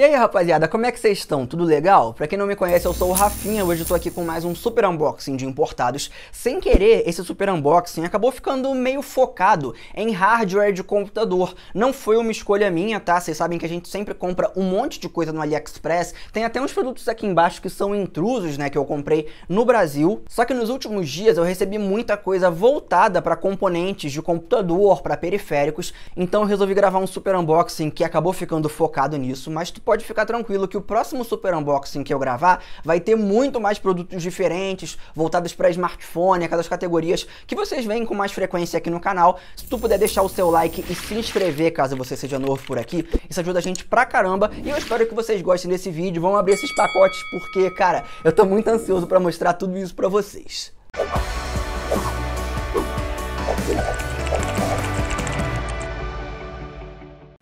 E aí rapaziada, como é que vocês estão? Tudo legal? Pra quem não me conhece, eu sou o Rafinha, hoje eu tô aqui com mais um super unboxing de importados. Sem querer, esse super unboxing acabou ficando meio focado em hardware de computador. Não foi uma escolha minha, tá? Vocês sabem que a gente sempre compra um monte de coisa no AliExpress, tem até uns produtos aqui embaixo que são intrusos, né, que eu comprei no Brasil. Só que nos últimos dias eu recebi muita coisa voltada pra componentes de computador, pra periféricos, então eu resolvi gravar um super unboxing que acabou ficando focado nisso, mas tu pode ficar tranquilo que o próximo super unboxing que eu gravar vai ter muito mais produtos diferentes, voltados para smartphone, aquelas categorias que vocês veem com mais frequência aqui no canal. Se tu puder deixar o seu like e se inscrever caso você seja novo por aqui, isso ajuda a gente pra caramba e eu espero que vocês gostem desse vídeo. Vamos abrir esses pacotes porque, cara, eu tô muito ansioso para mostrar tudo isso para vocês.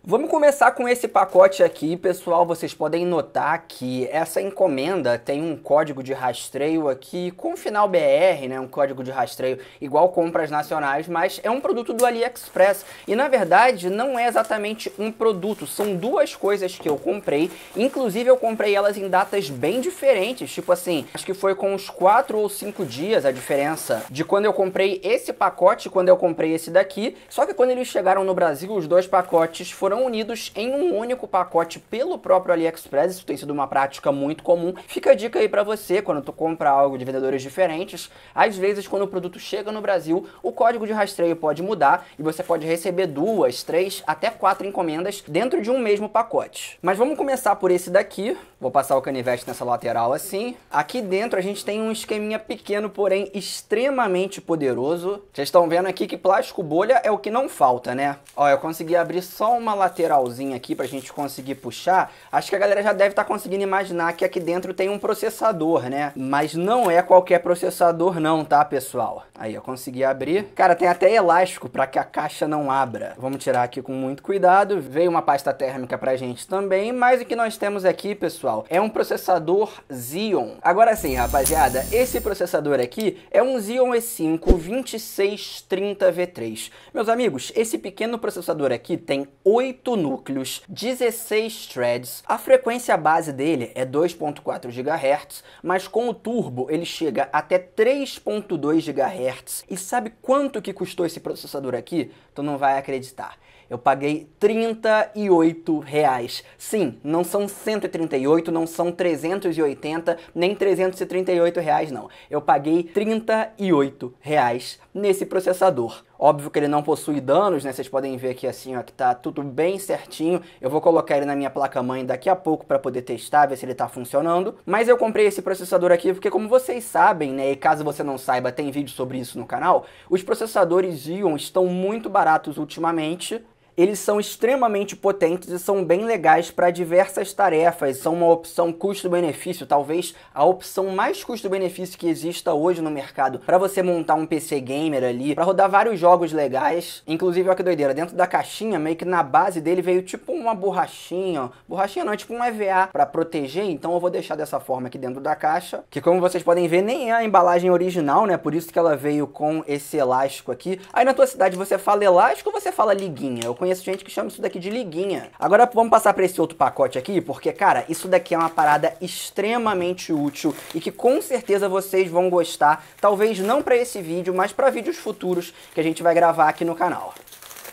Vamos começar com esse pacote aqui, pessoal. Vocês podem notar que essa encomenda tem um código de rastreio aqui com final BR, né? Um código de rastreio igual compras nacionais, mas é um produto do AliExpress. E na verdade, não é exatamente um produto, são duas coisas que eu comprei. Inclusive, eu comprei elas em datas bem diferentes, tipo assim, acho que foi com uns 4 ou 5 dias a diferença de quando eu comprei esse pacote e quando eu comprei esse daqui. Só que quando eles chegaram no Brasil, os dois pacotes foram unidos em um único pacote pelo próprio AliExpress. Isso tem sido uma prática muito comum. Fica a dica aí para você quando tu compra algo de vendedores diferentes. Às vezes, quando o produto chega no Brasil, o código de rastreio pode mudar e você pode receber duas, três, até quatro encomendas dentro de um mesmo pacote. Mas vamos começar por esse daqui. Vou passar o canivete nessa lateral assim. Aqui dentro a gente tem um esqueminha pequeno, porém extremamente poderoso. Vocês estão vendo aqui que plástico bolha é o que não falta, né? Ó, eu consegui abrir só uma lateral lateralzinho aqui para a gente conseguir puxar, acho que a galera já deve estar tá conseguindo imaginar que aqui dentro tem um processador, né? Mas não é qualquer processador não, tá, pessoal? Aí, eu consegui abrir. Cara, tem até elástico para que a caixa não abra. Vamos tirar aqui com muito cuidado. Veio uma pasta térmica pra gente também, mas o que nós temos aqui, pessoal, é um processador Xeon. Agora sim, rapaziada, esse processador aqui é um Xeon E5 2630V3. Meus amigos, esse pequeno processador aqui tem 8 8 núcleos, 16 threads. A frequência base dele é 2.4 GHz, mas com o turbo ele chega até 3.2 GHz. E sabe quanto que custou esse processador aqui? Tu não vai acreditar. Eu paguei 38 reais. Sim, não são 138, não são 380, nem 338 reais não. Eu paguei 38 reais nesse processador. Óbvio que ele não possui danos, né? Vocês podem ver aqui assim, ó, que tá tudo bem certinho. Eu vou colocar ele na minha placa-mãe daqui a pouco para poder testar, ver se ele tá funcionando. Mas eu comprei esse processador aqui porque como vocês sabem, né, e caso você não saiba, tem vídeo sobre isso no canal, os processadores Ion estão muito baratos ultimamente eles são extremamente potentes e são bem legais para diversas tarefas, são uma opção custo-benefício, talvez a opção mais custo-benefício que exista hoje no mercado para você montar um PC gamer ali, para rodar vários jogos legais. Inclusive, olha que doideira, dentro da caixinha, meio que na base dele veio tipo uma borrachinha, ó. borrachinha não, é tipo um EVA para proteger, então eu vou deixar dessa forma aqui dentro da caixa, que como vocês podem ver, nem é a embalagem original, né? Por isso que ela veio com esse elástico aqui. Aí na tua cidade você fala elástico ou você fala liguinha? Eu conheço conheço gente que chama isso daqui de liguinha. Agora vamos passar para esse outro pacote aqui, porque, cara, isso daqui é uma parada extremamente útil e que com certeza vocês vão gostar, talvez não para esse vídeo, mas para vídeos futuros que a gente vai gravar aqui no canal.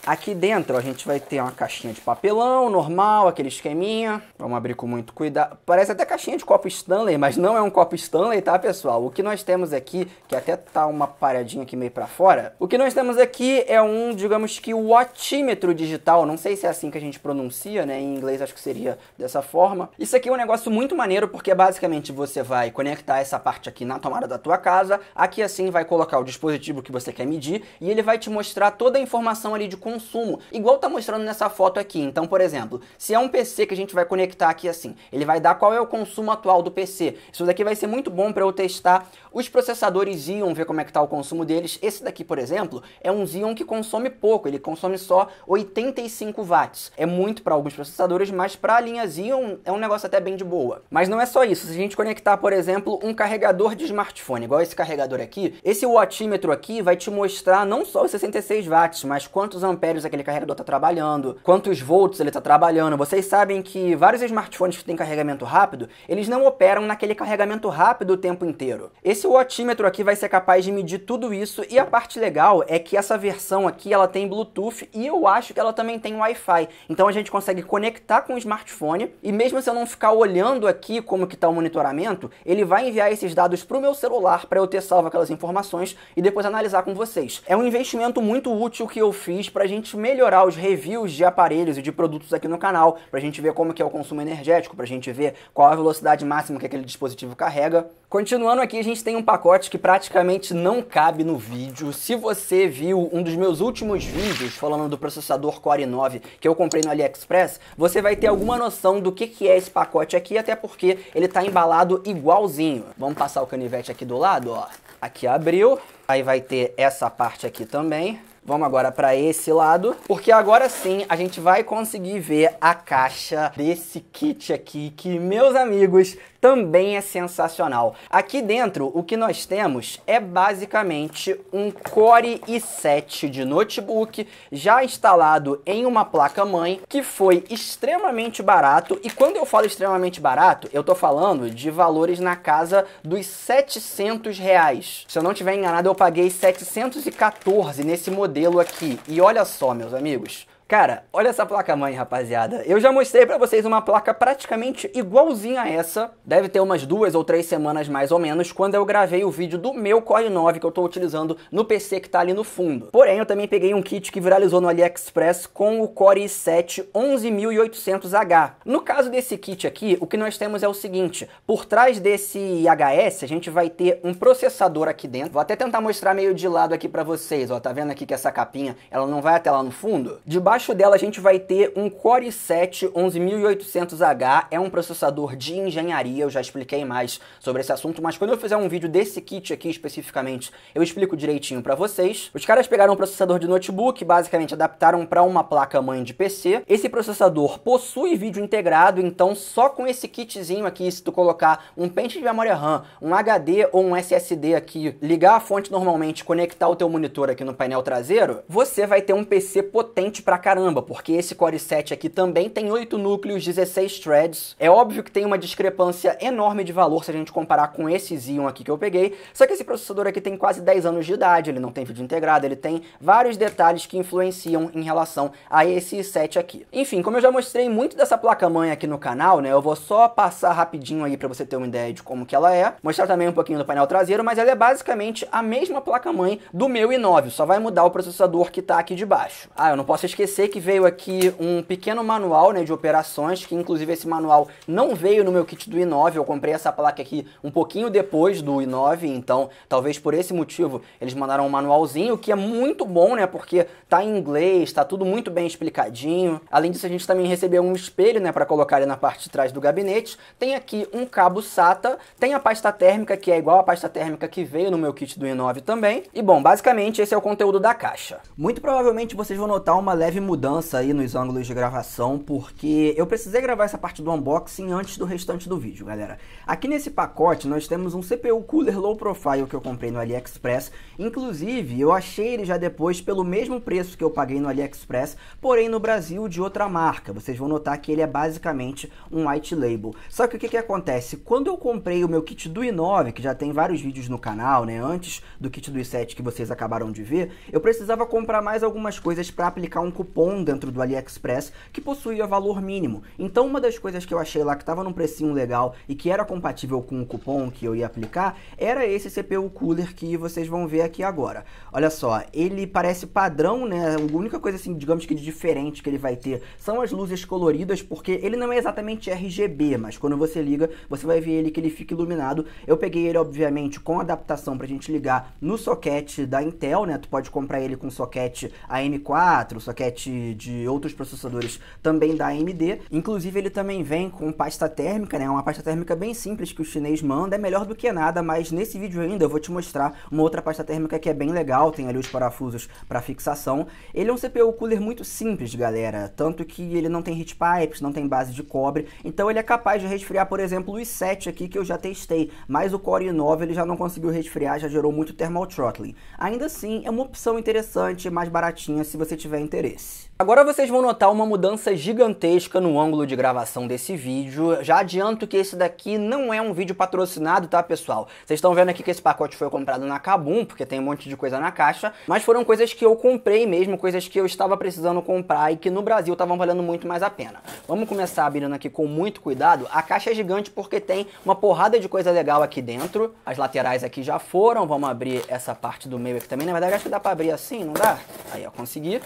Aqui dentro a gente vai ter uma caixinha de papelão normal, aquele esqueminha. Vamos abrir com muito cuidado. Parece até caixinha de copo Stanley, mas não é um copo Stanley, tá, pessoal? O que nós temos aqui, que até tá uma paradinha aqui meio para fora, o que nós temos aqui é um, digamos que, wattímetro digital. Não sei se é assim que a gente pronuncia, né? Em inglês acho que seria dessa forma. Isso aqui é um negócio muito maneiro, porque basicamente você vai conectar essa parte aqui na tomada da tua casa. Aqui assim vai colocar o dispositivo que você quer medir e ele vai te mostrar toda a informação ali de como consumo. Igual tá mostrando nessa foto aqui. Então, por exemplo, se é um PC que a gente vai conectar aqui assim, ele vai dar qual é o consumo atual do PC. Isso daqui vai ser muito bom para eu testar os processadores Xeon, ver como é que tá o consumo deles. Esse daqui, por exemplo, é um Xeon que consome pouco, ele consome só 85 watts. É muito para alguns processadores, mas para a linha Xeon é um negócio até bem de boa. Mas não é só isso. Se a gente conectar, por exemplo, um carregador de smartphone, igual esse carregador aqui, esse wattímetro aqui vai te mostrar não só os 66 watts, mas quantos amperes amperes aquele carregador está trabalhando, quantos volts ele está trabalhando. Vocês sabem que vários smartphones que têm carregamento rápido, eles não operam naquele carregamento rápido o tempo inteiro. Esse wattímetro aqui vai ser capaz de medir tudo isso e a parte legal é que essa versão aqui ela tem Bluetooth e eu acho que ela também tem Wi-Fi. Então a gente consegue conectar com o smartphone e mesmo se eu não ficar olhando aqui como que está o monitoramento, ele vai enviar esses dados para o meu celular para eu ter salvo aquelas informações e depois analisar com vocês. É um investimento muito útil que eu fiz para pra gente melhorar os reviews de aparelhos e de produtos aqui no canal, pra gente ver como que é o consumo energético, pra gente ver qual a velocidade máxima que aquele dispositivo carrega. Continuando aqui, a gente tem um pacote que praticamente não cabe no vídeo. Se você viu um dos meus últimos vídeos falando do processador Core 9 que eu comprei no AliExpress, você vai ter alguma noção do que, que é esse pacote aqui, até porque ele tá embalado igualzinho. Vamos passar o canivete aqui do lado, ó. Aqui abriu, aí vai ter essa parte aqui também. Vamos agora para esse lado, porque agora sim a gente vai conseguir ver a caixa desse kit aqui que, meus amigos, também é sensacional. Aqui dentro, o que nós temos é basicamente um Core i7 de notebook, já instalado em uma placa-mãe, que foi extremamente barato, e quando eu falo extremamente barato, eu tô falando de valores na casa dos 700 reais. Se eu não tiver enganado, eu paguei 714 nesse modelo aqui. E olha só, meus amigos, Cara, olha essa placa-mãe, rapaziada. Eu já mostrei para vocês uma placa praticamente igualzinha a essa. Deve ter umas duas ou três semanas mais ou menos, quando eu gravei o vídeo do meu Core 9 que eu tô utilizando no PC que tá ali no fundo. Porém, eu também peguei um kit que viralizou no AliExpress com o Core i7 11800H. No caso desse kit aqui, o que nós temos é o seguinte. Por trás desse HS, a gente vai ter um processador aqui dentro. Vou até tentar mostrar meio de lado aqui para vocês. Ó, tá vendo aqui que essa capinha, ela não vai até lá no fundo? Debaixo Abaixo dela a gente vai ter um Core i7 11800H, é um processador de engenharia, eu já expliquei mais sobre esse assunto, mas quando eu fizer um vídeo desse kit aqui especificamente, eu explico direitinho para vocês. Os caras pegaram um processador de notebook, basicamente adaptaram para uma placa-mãe de PC. Esse processador possui vídeo integrado, então só com esse kitzinho aqui, se tu colocar um pente de memória RAM, um HD ou um SSD aqui, ligar a fonte normalmente, conectar o teu monitor aqui no painel traseiro, você vai ter um PC potente caramba, porque esse Core 7 aqui também tem 8 núcleos, 16 threads. É óbvio que tem uma discrepância enorme de valor se a gente comparar com esse Xeon aqui que eu peguei, só que esse processador aqui tem quase 10 anos de idade, ele não tem vídeo integrado, ele tem vários detalhes que influenciam em relação a esse 7 aqui. Enfim, como eu já mostrei muito dessa placa-mãe aqui no canal, né, eu vou só passar rapidinho aí para você ter uma ideia de como que ela é, mostrar também um pouquinho do painel traseiro, mas ela é basicamente a mesma placa-mãe do meu i9, só vai mudar o processador que está aqui debaixo Ah, eu não posso esquecer que veio aqui um pequeno manual né, de operações, que inclusive esse manual não veio no meu kit do i9, eu comprei essa placa aqui um pouquinho depois do i9, então talvez por esse motivo eles mandaram um manualzinho, que é muito bom, né, porque tá em inglês, tá tudo muito bem explicadinho. Além disso, a gente também recebeu um espelho, né, para colocar ali na parte de trás do gabinete. Tem aqui um cabo SATA, tem a pasta térmica, que é igual a pasta térmica que veio no meu kit do i9 também. E bom, basicamente esse é o conteúdo da caixa. Muito provavelmente vocês vão notar uma leve mudança aí nos ângulos de gravação, porque eu precisei gravar essa parte do unboxing antes do restante do vídeo, galera. Aqui nesse pacote nós temos um CPU Cooler Low Profile que eu comprei no AliExpress. Inclusive, eu achei ele já depois pelo mesmo preço que eu paguei no AliExpress, porém no Brasil de outra marca. Vocês vão notar que ele é basicamente um white label. Só que o que, que acontece? Quando eu comprei o meu kit do i9, que já tem vários vídeos no canal, né, antes do kit do i7 que vocês acabaram de ver, eu precisava comprar mais algumas coisas para aplicar um cupom cupom dentro do AliExpress que possuía valor mínimo. Então uma das coisas que eu achei lá que estava num precinho legal e que era compatível com o cupom que eu ia aplicar era esse CPU Cooler que vocês vão ver aqui agora. Olha só, ele parece padrão, né? A única coisa assim, digamos que de diferente que ele vai ter são as luzes coloridas, porque ele não é exatamente RGB, mas quando você liga, você vai ver ele que ele fica iluminado. Eu peguei ele obviamente com adaptação para a gente ligar no soquete da Intel, né? Tu pode comprar ele com soquete AM4, soquete parte de outros processadores também da AMD. Inclusive, ele também vem com pasta térmica, né? Uma pasta térmica bem simples que o chinês manda, é melhor do que nada, mas nesse vídeo ainda eu vou te mostrar uma outra pasta térmica que é bem legal, tem ali os parafusos para fixação. Ele é um CPU cooler muito simples, galera, tanto que ele não tem heat pipes, não tem base de cobre, então ele é capaz de resfriar, por exemplo, os 7 aqui que eu já testei, mas o Core i9 ele já não conseguiu resfriar, já gerou muito thermal throttling. Ainda assim, é uma opção interessante, mais baratinha se você tiver interesse. Agora vocês vão notar uma mudança gigantesca no ângulo de gravação desse vídeo. Já adianto que esse daqui não é um vídeo patrocinado, tá, pessoal? Vocês estão vendo aqui que esse pacote foi comprado na Kabum, porque tem um monte de coisa na caixa, mas foram coisas que eu comprei mesmo, coisas que eu estava precisando comprar e que no Brasil estavam valendo muito mais a pena. Vamos começar abrindo aqui com muito cuidado. A caixa é gigante porque tem uma porrada de coisa legal aqui dentro. As laterais aqui já foram, vamos abrir essa parte do meio aqui também. Na né? verdade, acho que dá pra abrir assim, não dá? Aí, ó, consegui.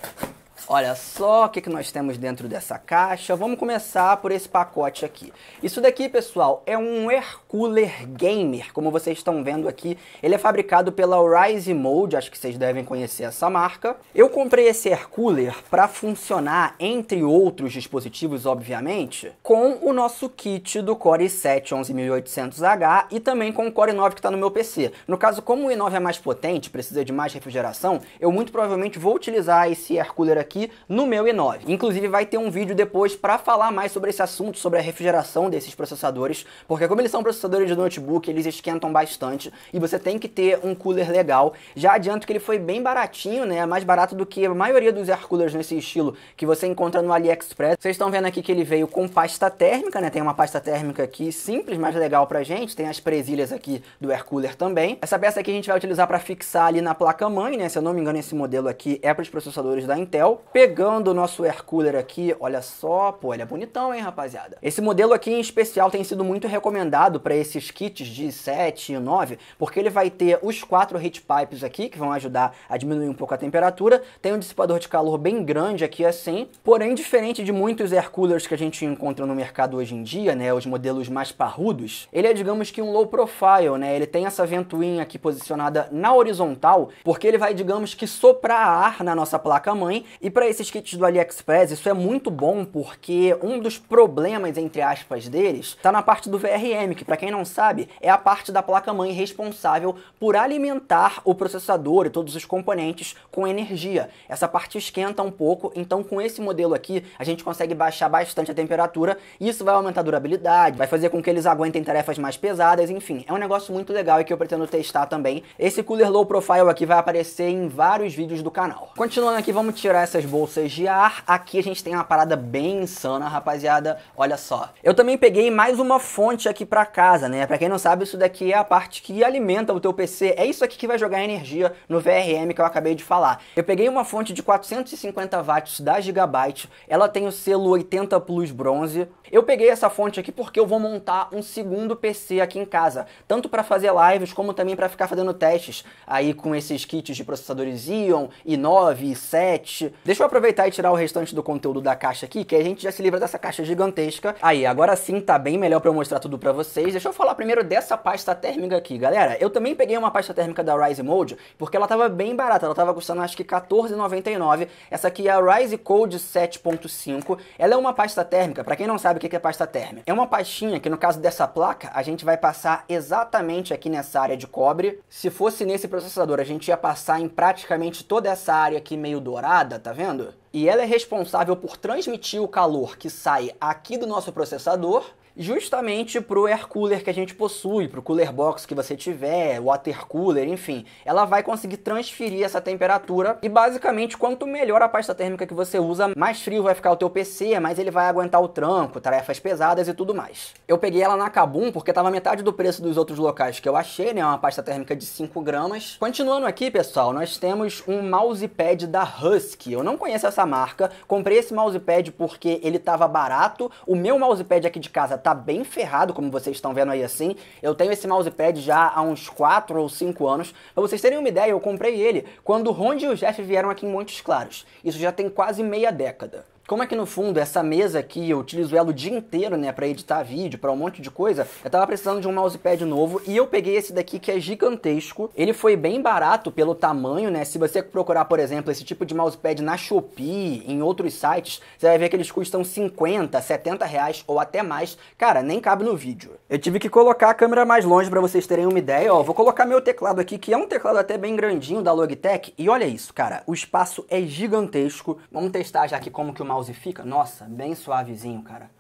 Olha só o que, que nós temos dentro dessa caixa. Vamos começar por esse pacote aqui. Isso daqui, pessoal, é um air cooler gamer, como vocês estão vendo aqui. Ele é fabricado pela Rise Mode, acho que vocês devem conhecer essa marca. Eu comprei esse air cooler para funcionar, entre outros dispositivos, obviamente, com o nosso kit do Core i7 11800H e também com o Core i9 que está no meu PC. No caso, como o i9 é mais potente, precisa de mais refrigeração, eu muito provavelmente vou utilizar esse air cooler aqui aqui no meu i9. Inclusive vai ter um vídeo depois para falar mais sobre esse assunto, sobre a refrigeração desses processadores, porque como eles são processadores de notebook, eles esquentam bastante e você tem que ter um cooler legal. Já adianto que ele foi bem baratinho, né? Mais barato do que a maioria dos air coolers nesse estilo que você encontra no AliExpress. Vocês estão vendo aqui que ele veio com pasta térmica, né? Tem uma pasta térmica aqui simples, mas legal pra gente. Tem as presilhas aqui do air cooler também. Essa peça aqui a gente vai utilizar para fixar ali na placa mãe, né? Se eu não me engano, esse modelo aqui é para os processadores da Intel pegando o nosso air cooler aqui, olha só, pô, ele é bonitão, hein, rapaziada? Esse modelo aqui em especial tem sido muito recomendado para esses kits de 7 e 9, porque ele vai ter os quatro heat pipes aqui, que vão ajudar a diminuir um pouco a temperatura, tem um dissipador de calor bem grande aqui assim, porém diferente de muitos air coolers que a gente encontra no mercado hoje em dia, né, os modelos mais parrudos, ele é, digamos que, um low profile, né, ele tem essa ventoinha aqui posicionada na horizontal, porque ele vai, digamos que, soprar ar na nossa placa-mãe e e para esses kits do AliExpress, isso é muito bom porque um dos problemas, entre aspas, deles está na parte do VRM, que para quem não sabe, é a parte da placa-mãe responsável por alimentar o processador e todos os componentes com energia. Essa parte esquenta um pouco, então com esse modelo aqui, a gente consegue baixar bastante a temperatura, e isso vai aumentar a durabilidade, vai fazer com que eles aguentem tarefas mais pesadas, enfim, é um negócio muito legal e que eu pretendo testar também. Esse cooler low profile aqui vai aparecer em vários vídeos do canal. Continuando aqui, vamos tirar essa essas bolsas de ar, aqui a gente tem uma parada bem insana, rapaziada. Olha só. Eu também peguei mais uma fonte aqui para casa, né? Para quem não sabe, isso daqui é a parte que alimenta o teu PC. É isso aqui que vai jogar energia no VRM que eu acabei de falar. Eu peguei uma fonte de 450 watts da Gigabyte. Ela tem o selo 80 Plus Bronze. Eu peguei essa fonte aqui porque eu vou montar um segundo PC aqui em casa, tanto para fazer lives como também para ficar fazendo testes aí com esses kits de processadores Xeon, i9, i7. Deixa eu aproveitar e tirar o restante do conteúdo da caixa aqui, que a gente já se livra dessa caixa gigantesca. Aí, agora sim tá bem melhor pra eu mostrar tudo pra vocês. Deixa eu falar primeiro dessa pasta térmica aqui, galera. Eu também peguei uma pasta térmica da Rise Mode, porque ela tava bem barata, ela tava custando acho que R$14,99. Essa aqui é a Rise Code 7.5. Ela é uma pasta térmica, pra quem não sabe o que é pasta térmica. É uma pastinha que no caso dessa placa, a gente vai passar exatamente aqui nessa área de cobre. Se fosse nesse processador, a gente ia passar em praticamente toda essa área aqui meio dourada, tá? tá vendo? E ela é responsável por transmitir o calor que sai aqui do nosso processador justamente para o air cooler que a gente possui, para o cooler box que você tiver, water cooler, enfim, ela vai conseguir transferir essa temperatura e basicamente quanto melhor a pasta térmica que você usa, mais frio vai ficar o teu PC, mais ele vai aguentar o tranco, tarefas pesadas e tudo mais. Eu peguei ela na Kabum porque estava metade do preço dos outros locais que eu achei, né, uma pasta térmica de 5 gramas. Continuando aqui, pessoal, nós temos um mousepad da Husky. Eu não conheço essa marca, comprei esse mousepad porque ele estava barato, o meu mousepad aqui de casa tá bem ferrado, como vocês estão vendo aí assim. Eu tenho esse mousepad já há uns 4 ou 5 anos. Pra vocês terem uma ideia, eu comprei ele quando o Ronde e o Jeff vieram aqui em Montes Claros. Isso já tem quase meia década. Como é que no fundo essa mesa aqui, eu utilizo ela o dia inteiro, né, para editar vídeo, para um monte de coisa, eu tava precisando de um mousepad novo e eu peguei esse daqui que é gigantesco. Ele foi bem barato pelo tamanho, né? Se você procurar, por exemplo, esse tipo de mousepad na Shopee, em outros sites, você vai ver que eles custam 50, 70 reais ou até mais. Cara, nem cabe no vídeo. Eu tive que colocar a câmera mais longe para vocês terem uma ideia, ó. Vou colocar meu teclado aqui, que é um teclado até bem grandinho da Logitech, e olha isso, cara, o espaço é gigantesco. Vamos testar já aqui como que o mouse mouse fica, nossa, bem suavezinho, cara.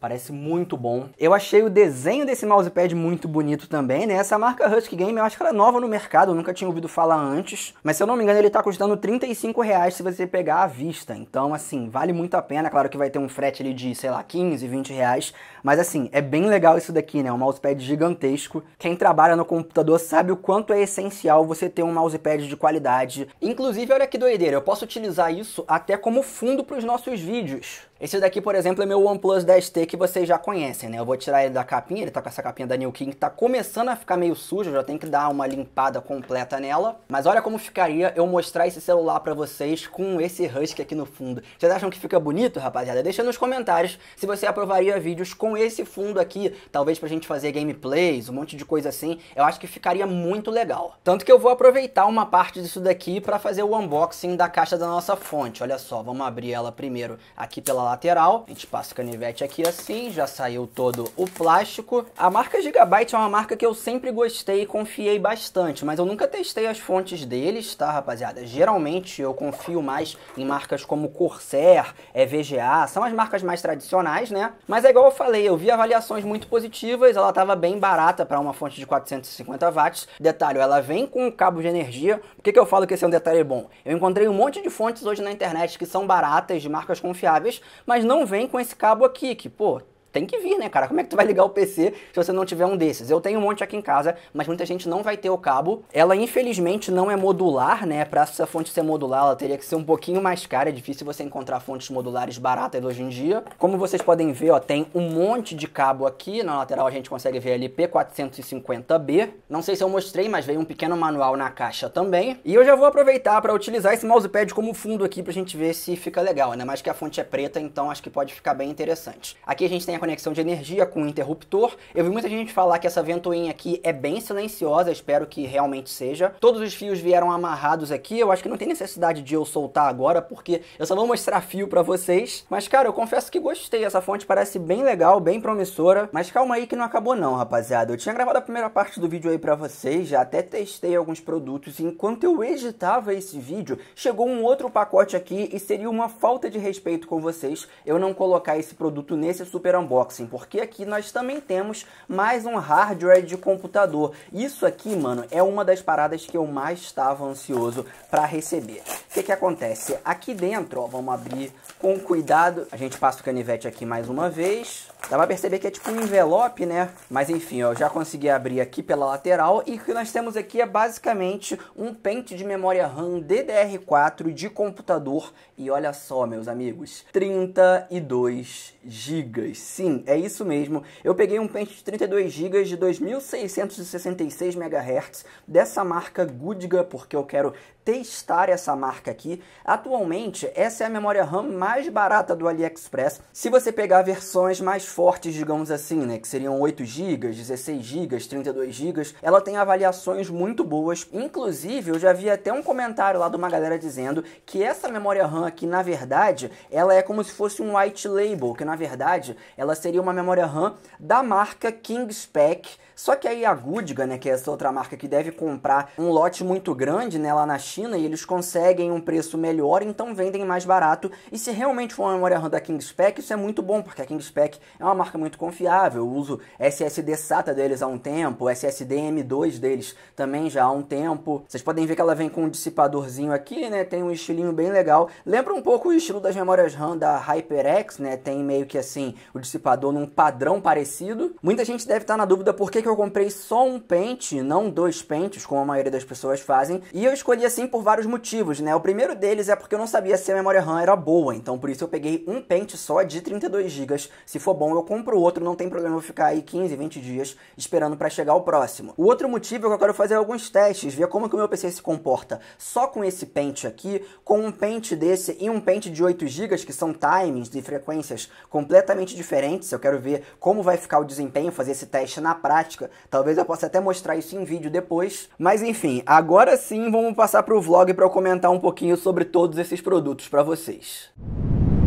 Parece muito bom. Eu achei o desenho desse mousepad muito bonito também, né? Essa marca Husky Game, eu acho que ela é nova no mercado, eu nunca tinha ouvido falar antes. Mas se eu não me engano, ele tá custando 35 reais se você pegar à vista. Então, assim, vale muito a pena. Claro que vai ter um frete ali de, sei lá, 15, 20 reais. Mas, assim, é bem legal isso daqui, né? Um mousepad gigantesco. Quem trabalha no computador sabe o quanto é essencial você ter um mousepad de qualidade. Inclusive, olha que doideira, eu posso utilizar isso até como fundo para os nossos vídeos. Esse daqui, por exemplo, é meu OnePlus 10T que vocês já conhecem, né? Eu vou tirar ele da capinha, ele tá com essa capinha da New King, que tá começando a ficar meio sujo, já tem que dar uma limpada completa nela. Mas olha como ficaria eu mostrar esse celular pra vocês com esse husky aqui no fundo. Vocês acham que fica bonito, rapaziada? Deixa nos comentários se você aprovaria vídeos com esse fundo aqui, talvez pra gente fazer gameplays, um monte de coisa assim. Eu acho que ficaria muito legal. Tanto que eu vou aproveitar uma parte disso daqui pra fazer o unboxing da caixa da nossa fonte. Olha só, vamos abrir ela primeiro aqui pela lateral. A gente passa o canivete aqui assim, já saiu todo o plástico. A marca Gigabyte é uma marca que eu sempre gostei e confiei bastante, mas eu nunca testei as fontes deles, tá, rapaziada? Geralmente eu confio mais em marcas como Corsair, EVGA, é são as marcas mais tradicionais, né? Mas é igual eu falei, eu vi avaliações muito positivas, ela tava bem barata para uma fonte de 450 watts. Detalhe, ela vem com um cabo de energia. Por que, que eu falo que esse é um detalhe bom? Eu encontrei um monte de fontes hoje na internet que são baratas, de marcas confiáveis, mas não vem com esse cabo aqui, que, pô, tem que vir, né, cara? Como é que tu vai ligar o PC se você não tiver um desses? Eu tenho um monte aqui em casa, mas muita gente não vai ter o cabo. Ela, infelizmente, não é modular, né? Pra essa fonte ser modular, ela teria que ser um pouquinho mais cara. É difícil você encontrar fontes modulares baratas hoje em dia. Como vocês podem ver, ó, tem um monte de cabo aqui. Na lateral a gente consegue ver ali P450B. Não sei se eu mostrei, mas veio um pequeno manual na caixa também. E eu já vou aproveitar para utilizar esse mousepad como fundo aqui pra gente ver se fica legal. Ainda né? mais que a fonte é preta, então acho que pode ficar bem interessante. Aqui a gente tem a conexão de energia com interruptor. Eu vi muita gente falar que essa ventoinha aqui é bem silenciosa, espero que realmente seja. Todos os fios vieram amarrados aqui, eu acho que não tem necessidade de eu soltar agora, porque eu só vou mostrar fio para vocês. Mas cara, eu confesso que gostei, essa fonte parece bem legal, bem promissora. Mas calma aí que não acabou não, rapaziada. Eu tinha gravado a primeira parte do vídeo aí para vocês, já até testei alguns produtos. E enquanto eu editava esse vídeo, chegou um outro pacote aqui e seria uma falta de respeito com vocês eu não colocar esse produto nesse super unboxing, porque aqui nós também temos mais um hardware de computador. Isso aqui, mano, é uma das paradas que eu mais estava ansioso para receber. O que, que acontece? Aqui dentro, ó, vamos abrir com cuidado. A gente passa o canivete aqui mais uma vez. Dá pra perceber que é tipo um envelope, né? Mas enfim, ó, eu já consegui abrir aqui pela lateral e o que nós temos aqui é basicamente um pente de memória RAM DDR4 de computador. E olha só, meus amigos, 32 GB. Sim, é isso mesmo. Eu peguei um pente de 32 GB de 2666 MHz dessa marca Goodga, porque eu quero testar essa marca aqui. Atualmente, essa é a memória RAM mais barata do AliExpress. Se você pegar versões mais fortes, digamos assim, né, que seriam 8 GB, 16 GB, 32 GB, ela tem avaliações muito boas. Inclusive, eu já vi até um comentário lá de uma galera dizendo que essa memória RAM aqui, na verdade, ela é como se fosse um white label, que na verdade ela ela seria uma memória RAM da marca Kingspec só que aí a Goodga, né, que é essa outra marca que deve comprar um lote muito grande né, lá na China e eles conseguem um preço melhor, então vendem mais barato. E se realmente for uma memória RAM da Kingspec, isso é muito bom, porque a Kingspec é uma marca muito confiável. Eu uso SSD SATA deles há um tempo, SSD M2 deles também já há um tempo. Vocês podem ver que ela vem com um dissipadorzinho aqui, né? Tem um estilinho bem legal. Lembra um pouco o estilo das memórias RAM da HyperX, né? Tem meio que assim o dissipador num padrão parecido. Muita gente deve estar tá na dúvida por que, que eu comprei só um pente, não dois pentes, como a maioria das pessoas fazem, e eu escolhi assim por vários motivos, né? O primeiro deles é porque eu não sabia se a memória RAM era boa, então por isso eu peguei um pente só de 32 GB. Se for bom, eu compro outro, não tem problema eu ficar aí 15, 20 dias esperando para chegar o próximo. O outro motivo é que eu quero fazer alguns testes, ver como que o meu PC se comporta só com esse pente aqui, com um pente desse e um pente de 8 GB, que são timings e frequências completamente diferentes. Eu quero ver como vai ficar o desempenho, fazer esse teste na prática prática. Talvez eu possa até mostrar isso em vídeo depois. Mas enfim, agora sim vamos passar para o vlog para eu comentar um pouquinho sobre todos esses produtos para vocês.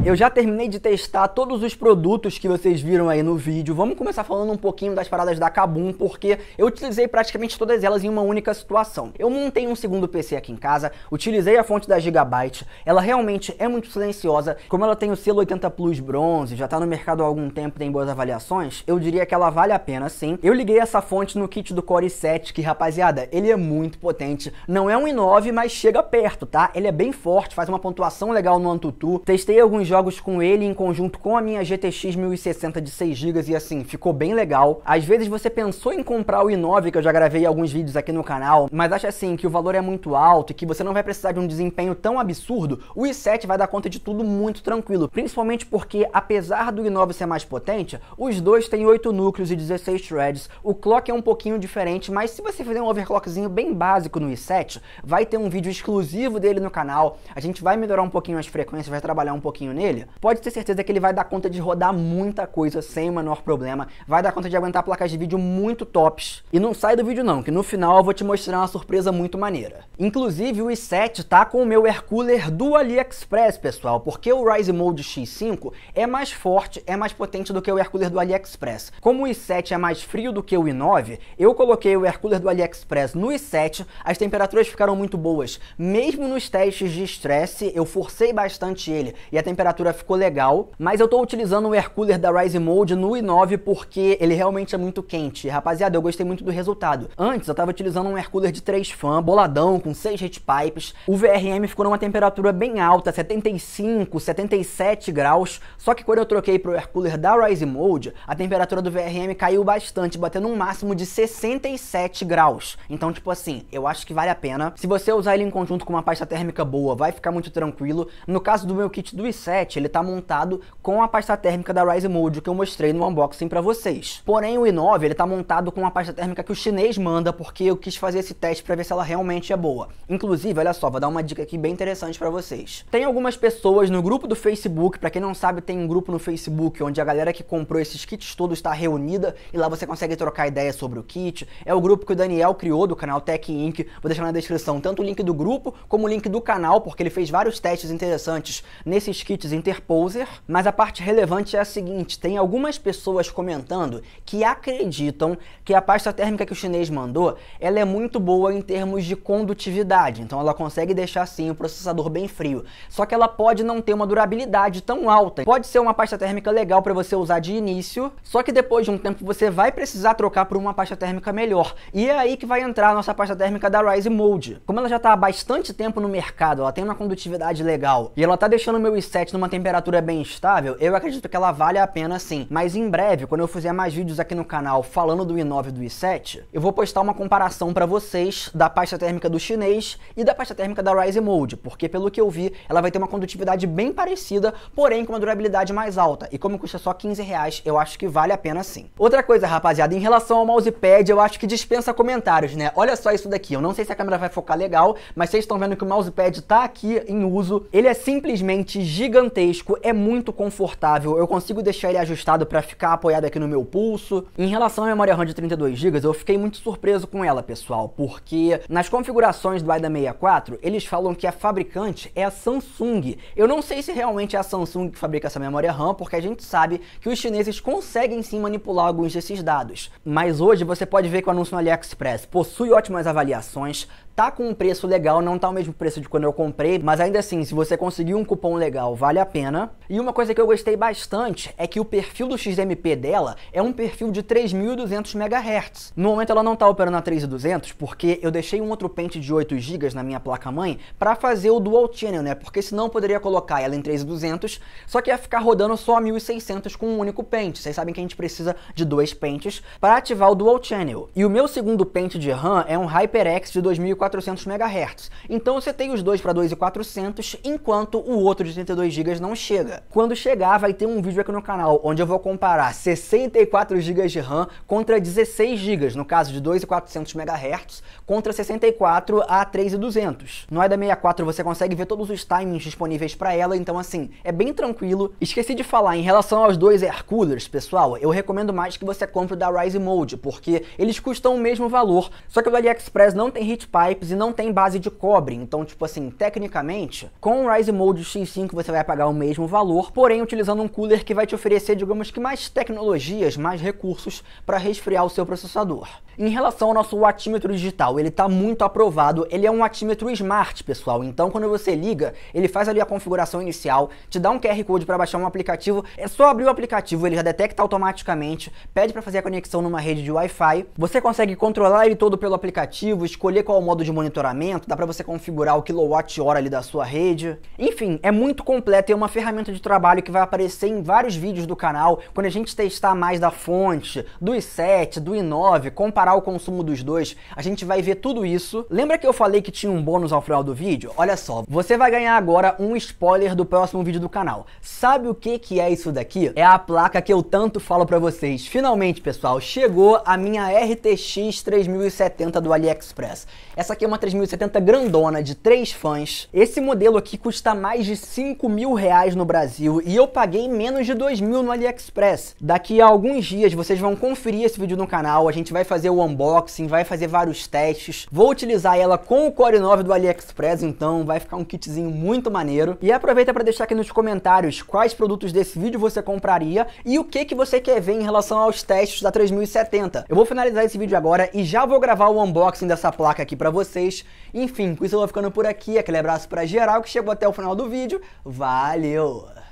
Eu já terminei de testar todos os produtos que vocês viram aí no vídeo. Vamos começar falando um pouquinho das paradas da Kabum, porque eu utilizei praticamente todas elas em uma única situação. Eu montei um segundo PC aqui em casa, utilizei a fonte da Gigabyte. Ela realmente é muito silenciosa. Como ela tem o selo 80 Plus Bronze, já tá no mercado há algum tempo, tem boas avaliações, eu diria que ela vale a pena sim. Eu liguei essa fonte no kit do Core i7, que rapaziada, ele é muito potente. Não é um i9, mas chega perto, tá? Ele é bem forte, faz uma pontuação legal no AnTuTu. Testei alguns jogos com ele em conjunto com a minha GTX 1060 de 6 GB e assim, ficou bem legal. Às vezes você pensou em comprar o i9, que eu já gravei alguns vídeos aqui no canal, mas acha assim que o valor é muito alto e que você não vai precisar de um desempenho tão absurdo, o i7 vai dar conta de tudo muito tranquilo, principalmente porque apesar do i9 ser mais potente, os dois têm 8 núcleos e 16 threads. O clock é um pouquinho diferente, mas se você fizer um overclockzinho bem básico no i7, vai ter um vídeo exclusivo dele no canal. A gente vai melhorar um pouquinho as frequências, vai trabalhar um pouquinho nele, vermelha, pode ter certeza que ele vai dar conta de rodar muita coisa sem o menor problema, vai dar conta de aguentar placas de vídeo muito tops. E não sai do vídeo não, que no final eu vou te mostrar uma surpresa muito maneira. Inclusive o i7 tá com o meu air cooler do AliExpress, pessoal, porque o Rise Mode X5 é mais forte, é mais potente do que o air cooler do AliExpress. Como o i7 é mais frio do que o i9, eu coloquei o air cooler do AliExpress no i7, as temperaturas ficaram muito boas. Mesmo nos testes de estresse, eu forcei bastante ele e a temperatura temperatura ficou legal, mas eu tô utilizando o air cooler da Rise Mode no i9 porque ele realmente é muito quente. Rapaziada, eu gostei muito do resultado. Antes eu tava utilizando um air cooler de 3 fan, boladão, com 6 heat pipes. O VRM ficou numa temperatura bem alta, 75, 77 graus. Só que quando eu troquei pro air cooler da Rise Mode, a temperatura do VRM caiu bastante, batendo um máximo de 67 graus. Então, tipo assim, eu acho que vale a pena. Se você usar ele em conjunto com uma pasta térmica boa, vai ficar muito tranquilo. No caso do meu kit do i7, 7 ele está montado com a pasta térmica da Rise Mode que eu mostrei no unboxing para vocês. Porém, o i9 ele está montado com a pasta térmica que o chinês manda, porque eu quis fazer esse teste para ver se ela realmente é boa. Inclusive, olha só, vou dar uma dica aqui bem interessante para vocês. Tem algumas pessoas no grupo do Facebook, para quem não sabe, tem um grupo no Facebook onde a galera que comprou esses kits todos está reunida e lá você consegue trocar ideia sobre o kit. É o grupo que o Daniel criou do canal Tech Inc. Vou deixar na descrição tanto o link do grupo como o link do canal, porque ele fez vários testes interessantes nesses kits Interposer, mas a parte relevante é a seguinte: tem algumas pessoas comentando que acreditam que a pasta térmica que o chinês mandou ela é muito boa em termos de condutividade, então ela consegue deixar sim o processador bem frio. Só que ela pode não ter uma durabilidade tão alta. Pode ser uma pasta térmica legal para você usar de início, só que depois de um tempo você vai precisar trocar por uma pasta térmica melhor. E é aí que vai entrar a nossa pasta térmica da Rise Mode. Como ela já está há bastante tempo no mercado, ela tem uma condutividade legal e ela está deixando o meu i7 numa uma temperatura bem estável, eu acredito que ela vale a pena sim. Mas em breve, quando eu fizer mais vídeos aqui no canal falando do i9 e do i7, eu vou postar uma comparação para vocês da pasta térmica do chinês e da pasta térmica da Ryzen Mode, porque pelo que eu vi, ela vai ter uma condutividade bem parecida, porém com uma durabilidade mais alta. E como custa só 15 reais, eu acho que vale a pena sim. Outra coisa, rapaziada, em relação ao mousepad, eu acho que dispensa comentários, né? Olha só isso daqui, eu não sei se a câmera vai focar legal, mas vocês estão vendo que o mousepad tá aqui em uso, ele é simplesmente gigantesco gigantesco, é muito confortável, eu consigo deixar ele ajustado para ficar apoiado aqui no meu pulso. Em relação à memória RAM de 32 GB, eu fiquei muito surpreso com ela, pessoal, porque nas configurações do AIDA 64, eles falam que a fabricante é a Samsung. Eu não sei se realmente é a Samsung que fabrica essa memória RAM, porque a gente sabe que os chineses conseguem sim manipular alguns desses dados. Mas hoje você pode ver que o anúncio no AliExpress possui ótimas avaliações, tá com um preço legal, não tá o mesmo preço de quando eu comprei, mas ainda assim, se você conseguir um cupom legal, vale a pena. E uma coisa que eu gostei bastante é que o perfil do XMP dela é um perfil de 3200 MHz. No momento ela não tá operando a 3200 porque eu deixei um outro pente de 8 GB na minha placa mãe para fazer o dual channel, né? Porque senão eu poderia colocar ela em 3200, só que ia ficar rodando só a 1600 com um único pente. Vocês sabem que a gente precisa de dois pentes para ativar o dual channel. E o meu segundo pente de RAM é um HyperX de 2004 2.400 MHz. Então você tem os dois para 2.400, enquanto o outro de 32 GB não chega. Quando chegar, vai ter um vídeo aqui no canal onde eu vou comparar 64 GB de RAM contra 16 GB, no caso de 2.400 MHz, contra 64 a 3.200. No AIDA 64 você consegue ver todos os timings disponíveis para ela, então assim, é bem tranquilo. Esqueci de falar, em relação aos dois air coolers, pessoal, eu recomendo mais que você compre o da Rise Mode, porque eles custam o mesmo valor, só que o AliExpress não tem heat pipe e não tem base de cobre, então tipo assim, tecnicamente, com o Rise Mode X5 você vai pagar o mesmo valor, porém utilizando um cooler que vai te oferecer, digamos que mais tecnologias, mais recursos para resfriar o seu processador. Em relação ao nosso watímetro digital, ele está muito aprovado. Ele é um watímetro smart, pessoal. Então, quando você liga, ele faz ali a configuração inicial, te dá um QR Code para baixar um aplicativo. É só abrir o aplicativo, ele já detecta automaticamente, pede para fazer a conexão numa rede de Wi-Fi. Você consegue controlar ele todo pelo aplicativo, escolher qual é o modo de monitoramento, dá para você configurar o quilowatt-hora ali da sua rede. Enfim, é muito completo e é uma ferramenta de trabalho que vai aparecer em vários vídeos do canal quando a gente testar mais da fonte, do i7, do i9, comparar comparar o consumo dos dois, a gente vai ver tudo isso. Lembra que eu falei que tinha um bônus ao final do vídeo? Olha só, você vai ganhar agora um spoiler do próximo vídeo do canal. Sabe o que que é isso daqui? É a placa que eu tanto falo pra vocês. Finalmente, pessoal, chegou a minha RTX 3070 do AliExpress. Essa aqui é uma 3070 grandona de três fãs. Esse modelo aqui custa mais de 5 mil reais no Brasil e eu paguei menos de 2 mil no AliExpress. Daqui a alguns dias vocês vão conferir esse vídeo no canal, a gente vai fazer o unboxing, vai fazer vários testes. Vou utilizar ela com o Core 9 do AliExpress, então vai ficar um kitzinho muito maneiro. E aproveita para deixar aqui nos comentários quais produtos desse vídeo você compraria e o que, que você quer ver em relação aos testes da 3070. Eu vou finalizar esse vídeo agora e já vou gravar o unboxing dessa placa aqui para vocês. Enfim, com isso eu vou ficando por aqui. Aquele abraço para geral que chegou até o final do vídeo. Valeu!